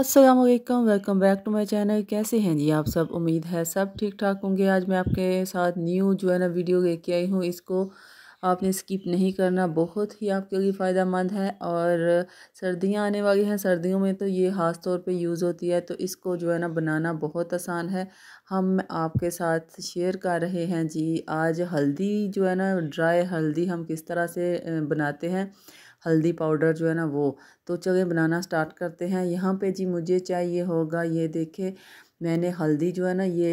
अस्सलाम वालेकुम welcome back to my channel कैसे हैं जी आप सब उम्मीद है सब ठीक ठाक होंगे आज मैं आपके साथ न्यू जो है ना वीडियो लेके आई हूँ इसको आपने स्किप नहीं करना बहुत ही आपके लिए फ़ायदा मंद है और सर्दियाँ आने वाली हैं सर्दियों में तो ये ख़ास तौर पे यूज़ होती है तो इसको जो है ना बनाना बहुत आसान है हम आपके साथ शेयर कर रहे हैं जी आज हल्दी जो है ना ड्राई हल्दी हम किस तरह से बनाते हैं हल्दी पाउडर जो है ना वो तो चलिए बनाना स्टार्ट करते हैं यहाँ पे जी मुझे चाहिए होगा ये देखे मैंने हल्दी जो है ना ये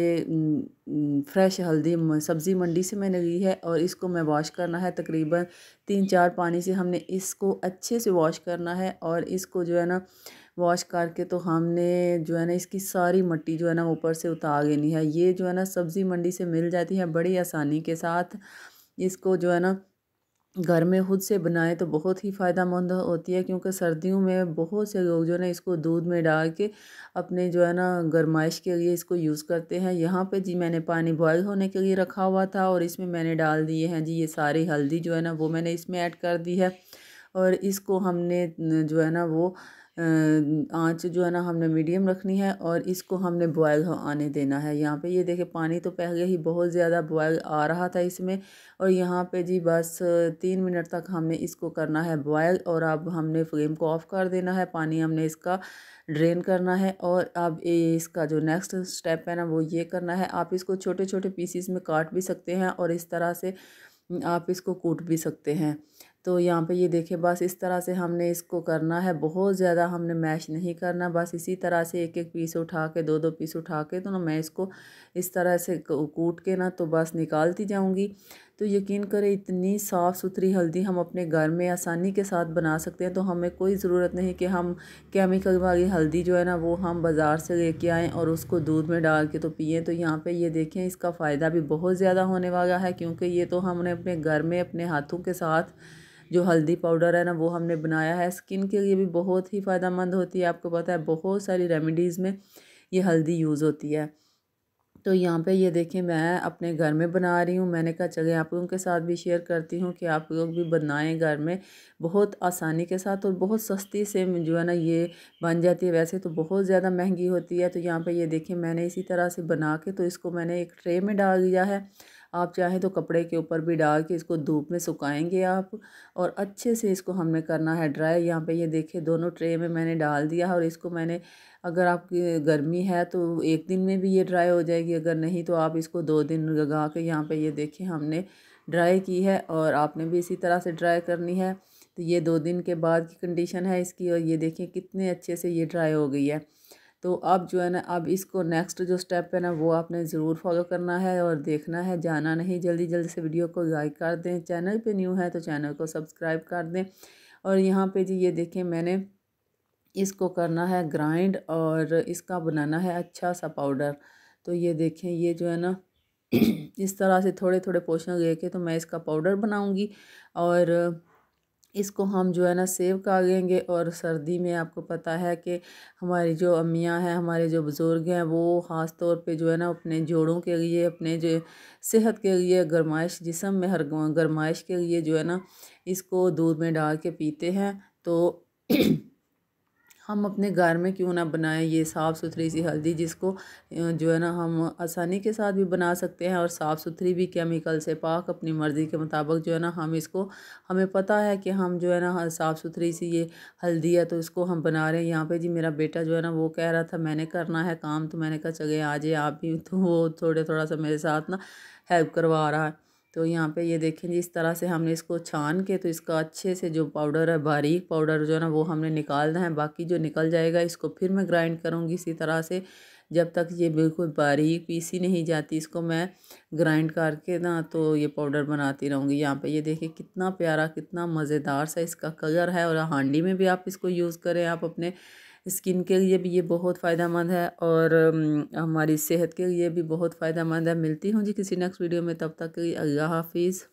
फ्रेश हल्दी सब्ज़ी मंडी से मैंने ली है और इसको मैं वॉश करना है तकरीबन तीन चार पानी से हमने इसको अच्छे से वॉश करना है और इसको जो है ना वॉश करके तो हमने जो है ना इसकी सारी मट्टी जो है ना ऊपर से उतार लेनी है ये जो है ना सब्ज़ी मंडी से मिल जाती है बड़ी आसानी के साथ इसको जो है ना घर में खुद से बनाए तो बहुत ही फ़ायदा मंद होती है क्योंकि सर्दियों में बहुत से लोग जो है ना इसको दूध में डाल के अपने जो है ना गरमाइश के लिए इसको यूज़ करते हैं यहाँ पे जी मैंने पानी बॉयल होने के लिए रखा हुआ था और इसमें मैंने डाल दिए हैं जी ये सारी हल्दी जो है ना वो मैंने इसमें ऐड कर दी है और इसको हमने जो है ना वो आँच जो है ना हमने मीडियम रखनी है और इसको हमने बॉयल हो आने देना है यहाँ पे ये देखे देखें पानी तो पहले ही बहुत ज़्यादा बॉयल आ रहा था इसमें और यहाँ पे जी बस तीन मिनट तक हमने इसको करना है बॉयल और अब हमने फ्लेम को ऑफ़ कर देना है पानी हमने इसका ड्रेन करना है और अब इसका जो नेक्स्ट स्टेप है ना वो ये करना है आप इसको छोटे छोटे पीसीस में काट भी सकते हैं और इस तरह से आप इसको कूट भी सकते हैं तो यहाँ पे ये देखें बस इस तरह से हमने इसको करना है बहुत ज़्यादा हमने मैश नहीं करना बस इसी तरह से एक एक पीस उठा के दो दो पीस उठा के तो ना मैं इसको इस तरह से कूट के ना तो बस निकालती जाऊँगी तो यकीन करें इतनी साफ़ सुथरी हल्दी हम अपने घर में आसानी के साथ बना सकते हैं तो हमें कोई ज़रूरत नहीं कि हम केमिकल वाली हल्दी जो है ना वो हम बाज़ार से लेके आएँ और उसको दूध में डाल के तो पिए तो यहाँ पे ये देखें इसका फ़ायदा भी बहुत ज़्यादा होने वाला है क्योंकि ये तो हमने अपने घर में अपने हाथों के साथ जो हल्दी पाउडर है ना वो हमने बनाया है स्किन के लिए भी बहुत ही फ़ायदा मंद होती है आपको पता है बहुत सारी रेमिडीज़ में ये हल्दी यूज़ होती है तो यहाँ पे ये देखें मैं अपने घर में बना रही हूँ मैंने कहा चले आप लोगों के साथ भी शेयर करती हूँ कि आप लोग भी बनाएं घर में बहुत आसानी के साथ और बहुत सस्ती से जो है ना ये बन जाती है वैसे तो बहुत ज़्यादा महंगी होती है तो यहाँ पे ये देखें मैंने इसी तरह से बना के तो इसको मैंने एक ट्रे में डाल दिया है आप चाहे तो कपड़े के ऊपर भी डाल के इसको धूप में सुखाएंगे आप और अच्छे से इसको हमने करना है ड्राई यहाँ पे ये देखिए दोनों ट्रे में मैंने डाल दिया और इसको मैंने अगर आपकी गर्मी है तो एक दिन में भी ये ड्राई हो जाएगी अगर नहीं तो आप इसको दो दिन लगा के यहाँ पर ये देखें हमने ड्राई की है और आपने भी इसी तरह से ड्राई करनी है तो ये दो दिन के बाद की कंडीशन है इसकी और ये देखें कितने अच्छे से ये ड्राई हो गई है तो अब जो है ना अब इसको नेक्स्ट जो स्टेप है ना वो आपने ज़रूर फॉलो करना है और देखना है जाना नहीं जल्दी जल्दी से वीडियो को लाइक कर दें चैनल पे न्यू है तो चैनल को सब्सक्राइब कर दें और यहाँ पे जी ये देखें मैंने इसको करना है ग्राइंड और इसका बनाना है अच्छा सा पाउडर तो ये देखें ये जो है ना इस तरह से थोड़े थोड़े पोषण लेके तो मैं इसका पाउडर बनाऊँगी और इसको हम जो है ना सेव कर लेंगे और सर्दी में आपको पता है कि हमारी जो अम्मियाँ हैं हमारे जो बुज़ुर्ग हैं वो ख़ास तौर पे जो है ना अपने जोड़ों के लिए अपने जो सेहत के लिए गरमाइश जिसम में हर गरमाइश के लिए जो है ना इसको दूध में डाल के पीते हैं तो हम अपने घर में क्यों ना बनाएं ये साफ़ सुथरी सी हल्दी जिसको जो है ना हम आसानी के साथ भी बना सकते हैं और साफ़ सुथरी भी केमिकल से पाक अपनी मर्ज़ी के मुताबिक जो है ना हम इसको हमें पता है कि हम जो है ना साफ़ सुथरी सी ये हल्दी है तो इसको हम बना रहे हैं यहाँ पे जी मेरा बेटा जो है ना वो कह रहा था मैंने करना है काम तो मैंने कहा चले आ जाए आप भी तो वो थोड़े थोड़ा सा मेरे साथ ना हेल्प करवा रहा है तो यहाँ पे ये देखें जी इस तरह से हमने इसको छान के तो इसका अच्छे से जो पाउडर है बारीक पाउडर जो है ना वो हमने निकालना है बाकी जो निकल जाएगा इसको फिर मैं ग्राइंड करूँगी इसी तरह से जब तक ये बिल्कुल बारीक पीसी नहीं जाती इसको मैं ग्राइंड करके ना तो ये पाउडर बनाती रहूँगी यहाँ पे ये देखिए कितना प्यारा कितना मज़ेदार सा इसका कलर है और हांडी में भी आप इसको यूज़ करें आप अपने स्किन के लिए भी ये बहुत फ़ायदेमंद है और हमारी सेहत के लिए भी बहुत फ़ायदेमंद है मिलती हूँ जी किसी नेक्स्ट वीडियो में तब तक के लिए अल्लाह हाफिज़